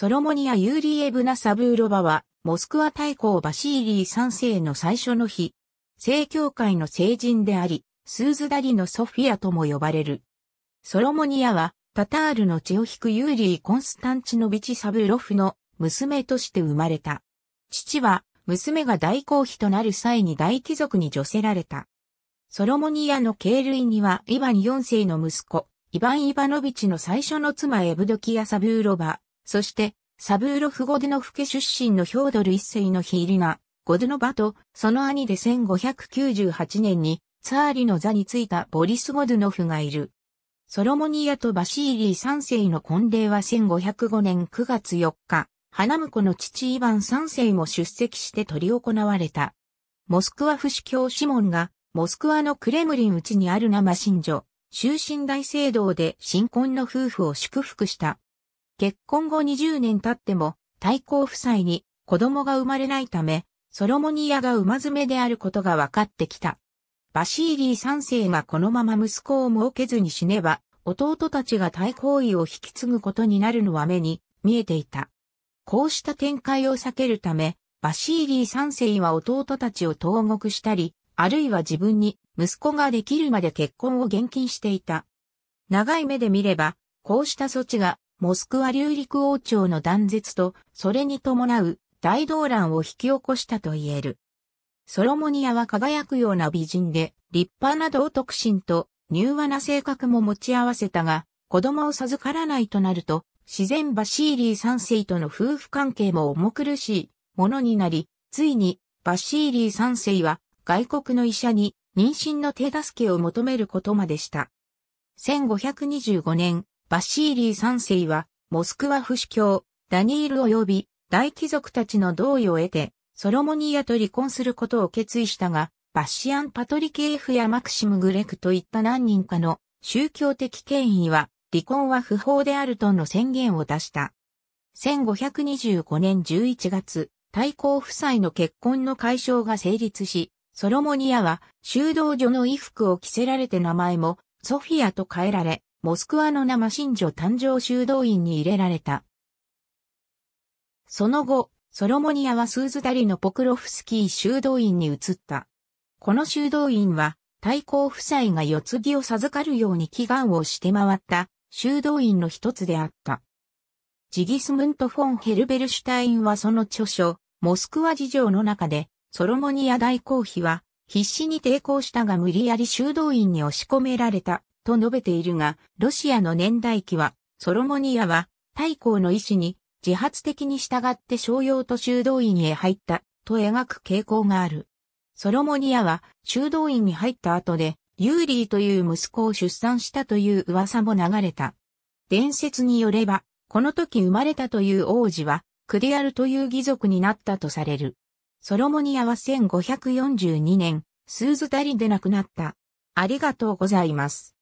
ソロモニア・ユーリエブナ・サブーロバは、モスクワ大公バシーリー3世の最初の日、正教会の聖人であり、スーズダリのソフィアとも呼ばれる。ソロモニアは、タタールの血を引くユーリー・コンスタンチノビチ・サブーロフの娘として生まれた。父は、娘が大公妃となる際に大貴族に除せられた。ソロモニアの系類には、イヴァン4世の息子、イヴァン・イヴァノビチの最初の妻エブドキア・サブーロバ、そして、サブーロフ・ゴデノフ家出身のヒョードル一世のヒーリナ、ゴデノバと、その兄で1598年に、ツァーリの座についたボリス・ゴデノフがいる。ソロモニアとバシーリー三世の婚礼は1505年9月4日、花婿の父イヴァン三世も出席して取り行われた。モスクワ府主教シモンが、モスクワのクレムリン内にある生神女、終身大聖堂で新婚の夫婦を祝福した。結婚後20年経っても、太閤夫妻に子供が生まれないため、ソロモニアが馬詰めであることが分かってきた。バシーリー三世がこのまま息子を設けずに死ねば、弟たちが太閤位を引き継ぐことになるのは目に見えていた。こうした展開を避けるため、バシーリー三世は弟たちを投獄したり、あるいは自分に息子ができるまで結婚を厳禁していた。長い目で見れば、こうした措置がモスクワ流陸王朝の断絶と、それに伴う大動乱を引き起こしたと言える。ソロモニアは輝くような美人で、立派な道徳心と柔和な性格も持ち合わせたが、子供を授からないとなると、自然バシーリー3世との夫婦関係も重苦しいものになり、ついにバシーリー3世は外国の医者に妊娠の手助けを求めることまでした。1525年、バシーリー三世は、モスクワ不死教、ダニール及び大貴族たちの同意を得て、ソロモニアと離婚することを決意したが、バッシアン・パトリケーフやマクシム・グレクといった何人かの宗教的権威は、離婚は不法であるとの宣言を出した。1525年11月、対抗夫妻の結婚の解消が成立し、ソロモニアは修道女の衣服を着せられて名前もソフィアと変えられ、モスクワの生真女誕生修道院に入れられた。その後、ソロモニアはスーズダリのポクロフスキー修道院に移った。この修道院は、太抗夫妻が四継ぎを授かるように祈願をして回った修道院の一つであった。ジギスムント・フォン・ヘルベルシュタインはその著書、モスクワ事情の中で、ソロモニア大公妃は必死に抵抗したが無理やり修道院に押し込められたと述べているが、ロシアの年代記は、ソロモニアは、太閤の意志に、自発的に従って商用と修道院へ入った、と描く傾向がある。ソロモニアは、修道院に入った後で、ユーリーという息子を出産したという噂も流れた。伝説によれば、この時生まれたという王子は、クデアルという義族になったとされる。ソロモニアは1542年、スーズダリで亡くなった。ありがとうございます。